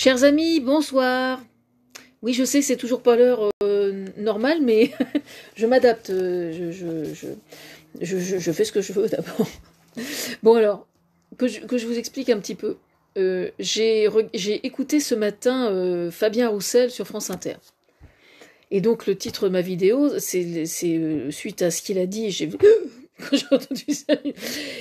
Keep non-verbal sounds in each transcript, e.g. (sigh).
Chers amis, bonsoir. Oui, je sais c'est toujours pas l'heure euh, normale, mais (laughs) je m'adapte. Euh, je, fais ce que je veux (laughs) d'abord. bon alors, que, je, vous explique un petit peu. Euh, j'ai écouté ce matin Fabien Roussel sur France Inter. Et donc le titre de ma vidéo, c'est suite à ce qu'il a dit, (laughs) j'ai entendu ça.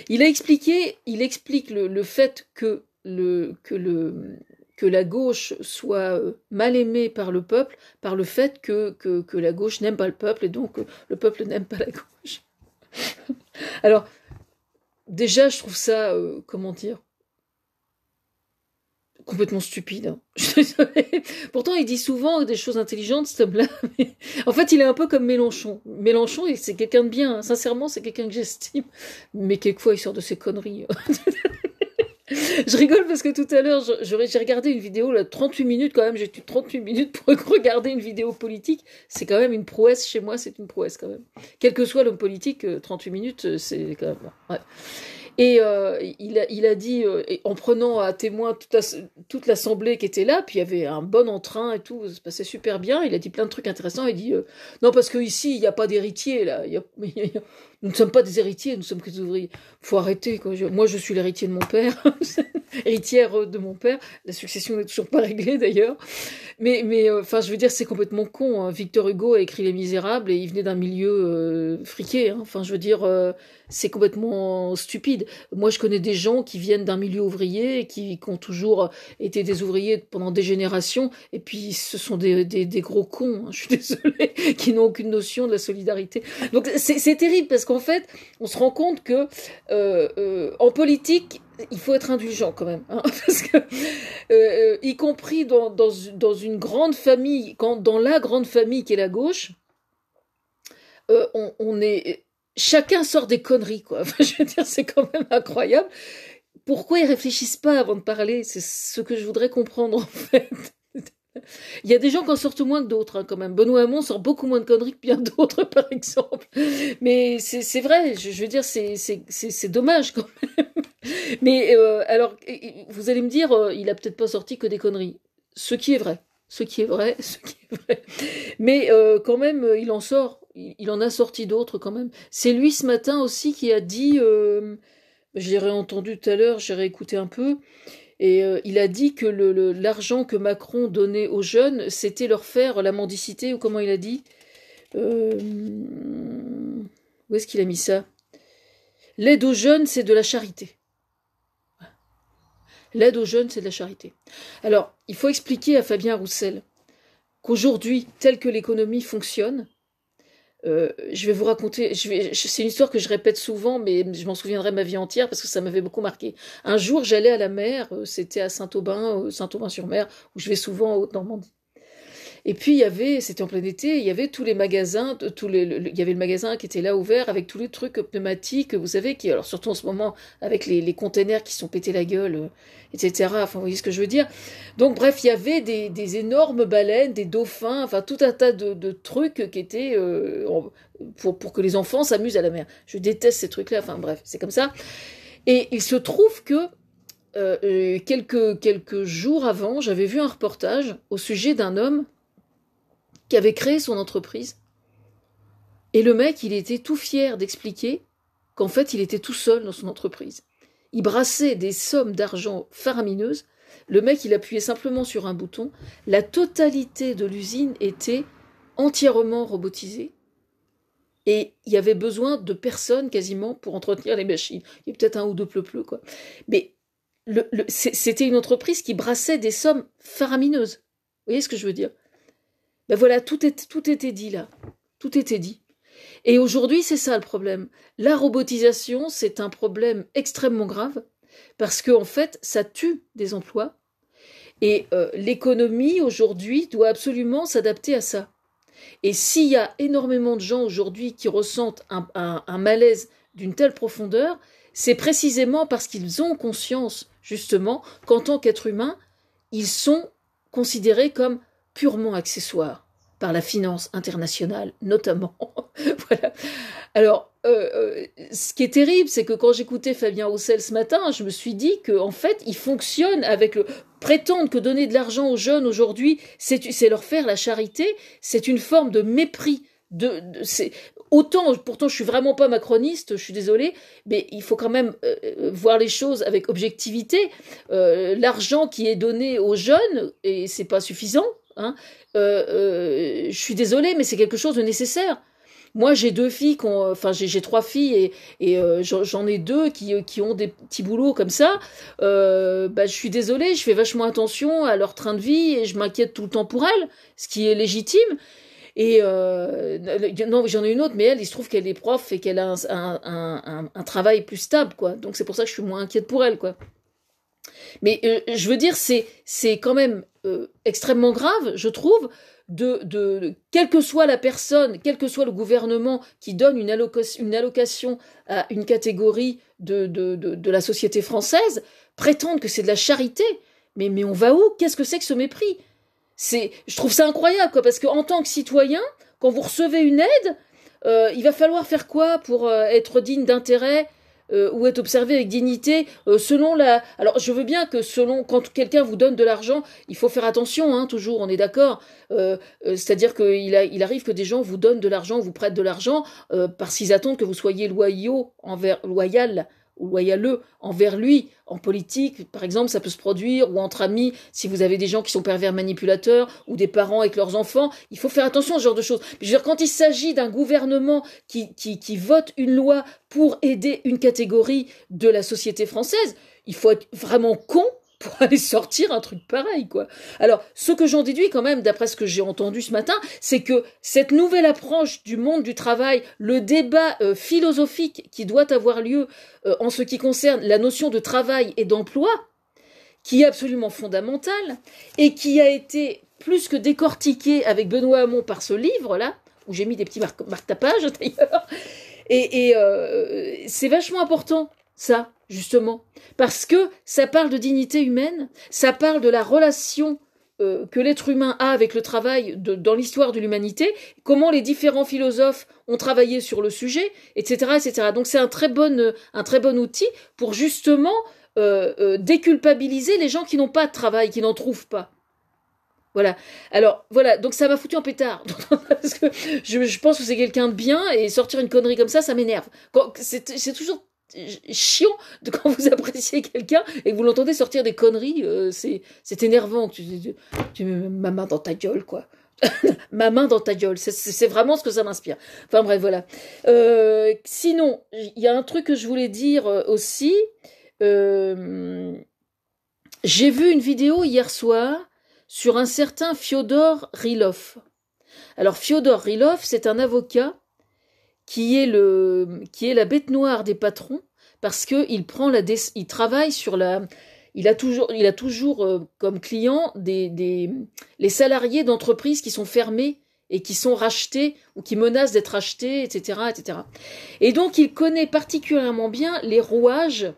Il a expliqué, il explique le, le fait que le, que le, que la gauche soit euh, mal aimée par le peuple par le fait que, que, la gauche n'aime pas le peuple et donc euh, le peuple n'aime pas la gauche. (laughs) Alors, déjà, je trouve ça, euh, comment dire, complètement stupide. Hein. (laughs) Pourtant, il dit souvent des choses intelligentes, cet homme-là. (laughs) En fait, il est un peu comme Mélenchon. Mélenchon, c'est quelqu'un de bien. Hein. Sincèrement, c'est quelqu'un que j'estime. Mais quelquefois, il sort de ses conneries. Hein. (laughs) je rigole parce que tout à l'heure, j'ai regardé une vidéo, là, 38 minutes quand même, j'ai eu 38 minutes pour (laughs) regarder une vidéo politique. C'est quand même une prouesse chez moi, c'est une prouesse quand même. Quel que soit l'homme politique, 38 euh, minutes, euh, c'est quand même. Ouais. Et euh, il, a, il, a, dit, euh, en prenant à témoin toute, l'assemblée qui était là, puis il y avait un bon entrain et tout, ça se passait super bien, il a dit plein de trucs intéressants, il dit, euh, non parce qu'ici, il n'y a pas d'héritier, là, (laughs) nous ne sommes pas des héritiers, nous sommes que des ouvriers. faut arrêter, quoi. moi je suis l'héritier de mon père, (laughs) héritière de mon père, la succession n'est toujours pas réglée d'ailleurs, mais, mais enfin je veux dire, c'est complètement con, hein. Victor Hugo a écrit Les Misérables et il venait d'un milieu friqué, hein. enfin je veux dire, c'est complètement stupide. Moi, je connais des gens qui viennent d'un milieu ouvrier, et qui, ont toujours été des ouvriers pendant des générations, et puis ce sont des, gros cons, hein, (laughs) je suis désolée, qui n'ont aucune notion de la solidarité. Donc c'est terrible, parce qu'en fait, on se rend compte que euh, euh, en politique, il faut être indulgent quand même, hein, (laughs) parce que euh, y compris dans, une grande famille, quand dans la grande famille qui est la gauche, on, est chacun sort des conneries, quoi. (laughs) je veux dire, c'est quand même incroyable. Pourquoi ils réfléchissent pas avant de parler C'est ce que je voudrais comprendre, (laughs) en fait. Il y a des gens qui en sortent moins que d'autres, hein, quand même. Benoît Hamon sort beaucoup moins de conneries que bien d'autres, (laughs) par exemple. Mais c'est vrai, je, veux dire, c'est dommage, quand même. Mais euh, alors, vous allez me dire, euh, il a peut-être pas sorti que des conneries. Ce qui est vrai. Ce qui est vrai, ce qui est vrai. Mais euh, quand même, il en sort il en a sorti d'autres quand même. C'est lui ce matin aussi qui a dit, euh, je l'ai réentendu tout à l'heure, j'ai réécouté un peu, et euh, il a dit que l'argent que Macron donnait aux jeunes, c'était leur faire la mendicité, ou comment il a dit euh, Où est-ce qu'il a mis ça L'aide aux jeunes, c'est de la charité. L'aide aux jeunes, c'est de la charité. Alors, il faut expliquer à Fabien Roussel qu'aujourd'hui, telle que l'économie fonctionne, euh, je vais vous raconter, c'est une histoire que je répète souvent, mais je m'en souviendrai ma vie entière parce que ça m'avait beaucoup marqué. Un jour, j'allais à la mer, euh, c'était à Saint-Aubin, Saint-Aubin-sur-Mer, où je vais souvent en Haute-Normandie. Et puis il y avait, c'était en plein été, il y avait tous les magasins, tous les, il y avait le magasin qui était là ouvert avec tous les trucs pneumatiques, vous savez, qui, alors surtout en ce moment, avec les, containers qui sont pétés la gueule, euh, etc. Enfin, vous voyez ce que je veux dire. Donc bref, il y avait des, énormes baleines, des dauphins, enfin tout un tas de, trucs qui étaient euh, pour, que les enfants s'amusent à la mer. Je déteste ces trucs-là, enfin bref, c'est comme ça. Et il se trouve que euh, quelques, quelques jours avant, j'avais vu un reportage au sujet d'un homme qui avait créé son entreprise. Et le mec, il était tout fier d'expliquer qu'en fait, il était tout seul dans son entreprise. Il brassait des sommes d'argent faramineuses. Le mec, il appuyait simplement sur un bouton. La totalité de l'usine était entièrement robotisée. Et il y avait besoin de personnes quasiment pour entretenir les machines. Il y a peut-être un ou deux pleupleux, quoi. Mais c'était une entreprise qui brassait des sommes faramineuses. Vous voyez ce que je veux dire ben voilà, tout, tout était dit là. Tout était dit. Et aujourd'hui, c'est ça le problème. La robotisation, c'est un problème extrêmement grave parce qu'en en fait, ça tue des emplois. Et euh, l'économie aujourd'hui doit absolument s'adapter à ça. Et s'il y a énormément de gens aujourd'hui qui ressentent un, un malaise d'une telle profondeur, c'est précisément parce qu'ils ont conscience, justement, qu'en tant qu'êtres humains, ils sont considérés comme purement accessoire par la finance internationale, notamment. (laughs) Alors, euh, euh, ce qui est terrible, c'est que quand j'écoutais Fabien Roussel ce matin, je me suis dit qu'en fait, il fonctionne avec le prétendre que donner de l'argent aux jeunes aujourd'hui, c'est leur faire la charité, c'est une forme de mépris. De, autant, pourtant, je suis vraiment pas macroniste, je suis désolée, mais il faut quand même euh, voir les choses avec objectivité. L'argent qui est donné aux jeunes, et c'est pas suffisant, Hein. Euh, euh, je suis désolée, mais c'est quelque chose de nécessaire. Moi, j'ai deux filles, enfin j'ai trois filles et, et euh, j'en ai deux qui, qui, ont des petits boulots comme ça. bah, je suis désolée, je fais vachement attention à leur train de vie et je m'inquiète tout le temps pour elles, ce qui est légitime. Et non, j'en ai une autre, mais elle, il se trouve qu'elle est prof et qu'elle a un, un, travail plus stable, quoi. Donc c'est pour ça que je suis moins inquiète pour elle, quoi. Mais euh, je veux dire, c'est c'est quand même euh, extrêmement grave, je trouve, de, quelle que soit la personne, quel que soit le gouvernement qui donne une allocation, à une catégorie de, de, la société française, prétendre que c'est de la charité. Mais, mais on va où Qu'est-ce que c'est que ce mépris C'est, je trouve ça incroyable, quoi, parce qu'en tant que citoyen, quand vous recevez une aide, euh, il va falloir faire quoi pour être digne d'intérêt euh, ou est observé avec dignité euh, selon la. Alors je veux bien que selon quand quelqu'un vous donne de l'argent, il faut faire attention, hein, toujours, on est d'accord. Euh, euh, c'est-à-dire qu'il il arrive que des gens vous donnent de l'argent, vous prêtent de l'argent parce qu'ils attendent que vous soyez loyaux envers loyal ou envers lui. En politique, par exemple, ça peut se produire, ou entre amis, si vous avez des gens qui sont pervers manipulateurs, ou des parents avec leurs enfants, il faut faire attention à ce genre de choses. quand il s'agit d'un gouvernement qui vote une loi pour aider une catégorie de la société française, il faut être vraiment con pour (laughs) aller sortir un truc pareil, quoi. Alors, ce que j'en déduis quand même, d'après ce que j'ai entendu ce matin, c'est que cette nouvelle approche du monde du travail, le débat euh, philosophique qui doit avoir lieu euh, en ce qui concerne la notion de travail et d'emploi, qui est absolument fondamentale, et qui a été plus que décortiqué avec Benoît Hamon par ce livre-là, où j'ai mis des petits marque-tapages (laughs) d'ailleurs, et, euh, c'est vachement important, ça, justement, parce que ça parle de dignité humaine, ça parle de la relation euh, que l'être humain a avec le travail dans l'histoire de l'humanité, comment les différents philosophes ont travaillé sur le sujet, etc., etc. Donc c'est un très bon euh, un très bon outil pour justement euh, déculpabiliser les gens qui n'ont pas de travail, qui n'en trouvent pas. Voilà. Alors, voilà. Donc, ça m'a foutu en pétard. (laughs) Parce que je, je pense que c'est quelqu'un de bien et sortir une connerie comme ça, ça m'énerve. C'est toujours chiant de quand vous appréciez quelqu'un et que vous l'entendez sortir des conneries. Euh, c'est énervant. Tu, ma main dans ta gueule, quoi. (laughs) ma main dans ta gueule. C'est vraiment ce que ça m'inspire. Enfin bref, voilà. Euh, sinon, il y a un truc que je voulais dire euh, aussi. J'ai vu une vidéo hier soir sur un certain Fiodor Riloff. Alors Fiodor Riloff, c'est un avocat qui est, qui est la bête noire des patrons, parce qu'il prend il travaille sur la. Il a toujours, euh, comme client des, des les salariés d'entreprises qui sont fermées et qui sont rachetés ou qui menacent d'être rachetés, etc., etc. Et donc il connaît particulièrement bien les rouages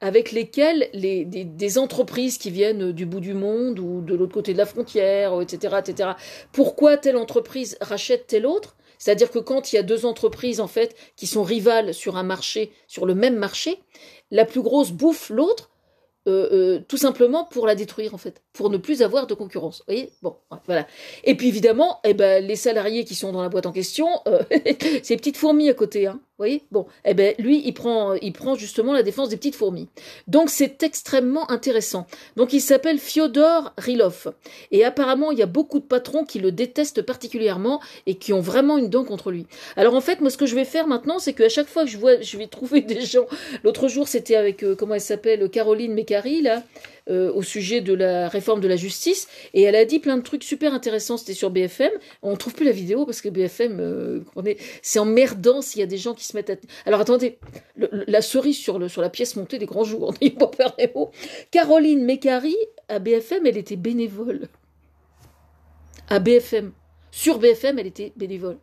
avec lesquels des, des entreprises qui viennent du bout du monde ou de l'autre côté de la frontière, etc., etc. Pourquoi telle entreprise rachète telle autre c'est-à-dire que quand il y a deux entreprises en fait qui sont rivales sur un marché, sur le même marché, la plus grosse bouffe l'autre, euh, euh, tout simplement pour la détruire en fait, pour ne plus avoir de concurrence. Vous voyez Bon, voilà. Et puis évidemment, eh ben, les salariés qui sont dans la boîte en question, euh, (laughs) ces petites fourmis à côté, hein. Vous voyez Bon, eh ben lui, il prend, justement la défense des petites fourmis. Donc c'est extrêmement intéressant. Donc il s'appelle Fyodor Rilov. Et apparemment, il y a beaucoup de patrons qui le détestent particulièrement et qui ont vraiment une dent contre lui. Alors en fait, moi ce que je vais faire maintenant, c'est qu'à chaque fois que je vois, je vais trouver (laughs) des gens. L'autre jour, c'était avec, euh, comment elle s'appelle, Caroline Mécari, là. Euh, au sujet de la réforme de la justice et elle a dit plein de trucs super intéressants. C'était sur BFM. On trouve plus la vidéo parce que BFM, euh, c'est emmerdant s'il y a des gens qui se mettent à. Alors attendez, la cerise sur, le, sur la pièce montée des grands jours, pas peur des mots. Caroline Mécari, à BFM, elle était bénévole. À BFM. Sur BFM, elle était bénévole.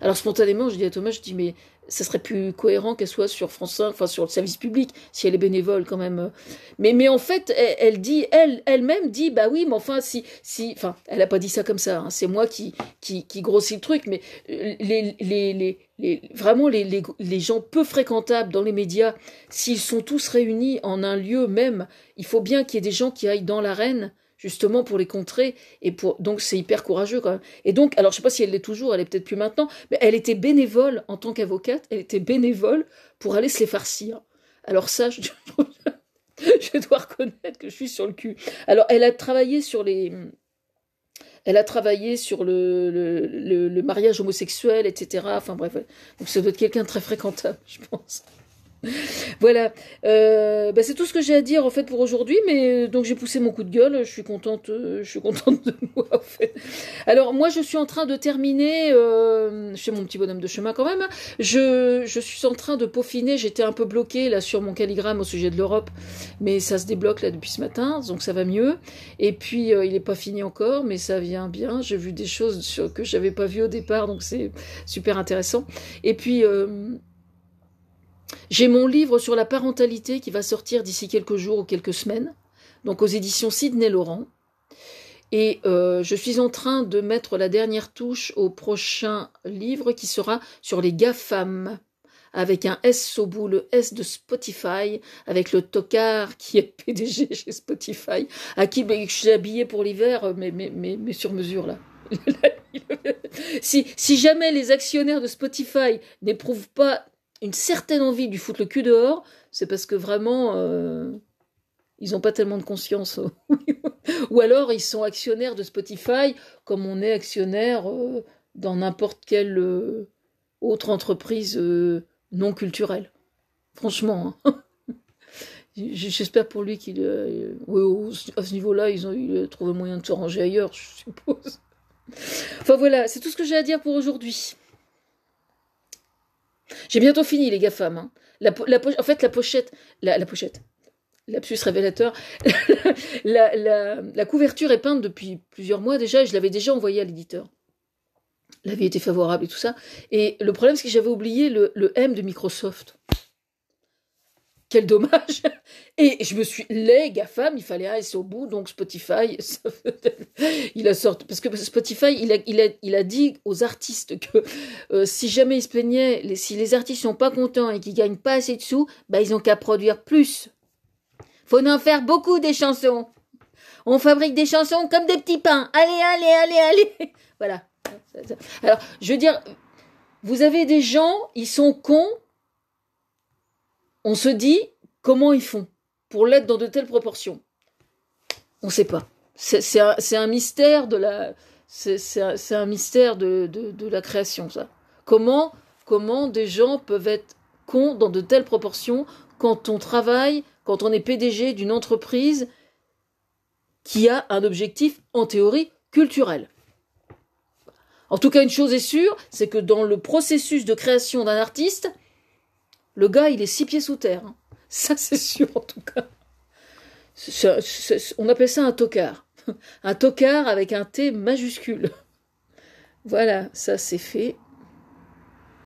Alors spontanément, je dis à Thomas, je dis mais ça serait plus cohérent qu'elle soit sur France 5, enfin sur le service public, si elle est bénévole quand même. Mais, en fait, elle, dit, elle, elle-même dit, bah oui, mais enfin, si, si, enfin, elle n'a pas dit ça comme ça, hein. c'est moi qui, qui, qui grossis le truc, mais euh, les, les, les, vraiment les, les gens peu fréquentables dans les médias, s'ils sont tous réunis en un lieu même, il faut bien qu'il y ait des gens qui aillent dans l'arène justement pour les contrer. Et pour... Donc c'est hyper courageux Et donc, alors je sais pas si elle l'est toujours, elle est peut-être plus maintenant, mais elle était bénévole en tant qu'avocate, elle était bénévole pour aller se les farcir. Alors ça, je, (laughs) dois reconnaître que je suis sur le cul. Alors elle a travaillé sur les... Elle a travaillé sur le, le, mariage homosexuel, etc. Enfin bref, donc ça doit être quelqu'un de très fréquentable, je pense. (laughs) voilà, euh, bah, c'est tout ce que j'ai à dire en fait pour aujourd'hui, mais euh, donc j'ai poussé mon coup de gueule, je suis contente, euh, je suis contente de (laughs) moi en fait. Alors moi je suis en train de terminer euh, chez mon petit bonhomme de chemin quand même. Je, je suis en train de peaufiner, j'étais un peu bloquée là sur mon calligramme au sujet de l'Europe, mais ça se débloque là depuis ce matin, donc ça va mieux. Et puis il n'est pas fini encore, mais ça vient bien. J'ai vu des choses sur, que n'avais pas vues au départ, donc c'est super intéressant. Et puis j'ai mon livre sur la parentalité qui va sortir d'ici quelques jours ou quelques semaines, donc aux éditions Sydney Laurent. Et euh, je suis en train de mettre la dernière touche au prochain livre qui sera sur les GAFAM, avec un S au bout, le S de Spotify, avec le tocard qui est (laughs) PDG chez Spotify, à qui je suis habillée pour l'hiver, mais, mais, mais, sur mesure là. (laughs) si, si jamais les actionnaires de Spotify n'éprouvent pas une certaine envie du foutre le cul dehors, c'est parce que vraiment, euh, ils n'ont pas tellement de conscience. (laughs) Ou alors, ils sont actionnaires de Spotify comme on est actionnaire euh, dans n'importe quelle euh, autre entreprise non culturelle. Franchement. Hein. (laughs) J'espère pour lui qu'il. à ce niveau-là, ils ont trouvé moyen de se ranger ailleurs, je suppose. Enfin voilà, c'est tout ce que j'ai à dire pour aujourd'hui. J'ai bientôt fini, les GAFAM. femmes hein. La, en fait, la pochette, la, pochette, lapsus révélateur, (laughs) la, la, couverture est peinte depuis plusieurs mois déjà je l'avais déjà envoyée à l'éditeur. L'avis était favorable et tout ça. Et le problème, c'est que j'avais oublié le M de Microsoft quel dommage. (laughs) Et je me suis, les femme. il fallait aller au bout, donc Spotify, (laughs) il a sorti, parce que Spotify, il a, il a, il a dit aux artistes que euh, si jamais ils se plaignaient, si les artistes sont pas contents et qu'ils gagnent pas assez de sous, bah, ils ont qu'à produire plus. Faut en faire beaucoup des chansons. On fabrique des chansons comme des petits pains. Allez, allez, allez, allez. (laughs) voilà. Alors, je veux dire, vous avez des gens, ils sont cons, on se dit comment ils font pour l'être dans de telles proportions. On ne sait pas. C'est un, mystère de la, création, ça. Comment, comment des gens peuvent être cons dans de telles proportions quand on travaille, quand on est PDG d'une entreprise qui a un objectif, en théorie, culturel. En tout cas, une chose est sûre, c'est que dans le processus de création d'un artiste, le gars, il est six pieds sous terre. Hein. Ça, (laughs) c'est sûr, en tout cas. on appelle ça un tocard. (laughs) Un tocard avec un T majuscule. Voilà, ça c'est fait.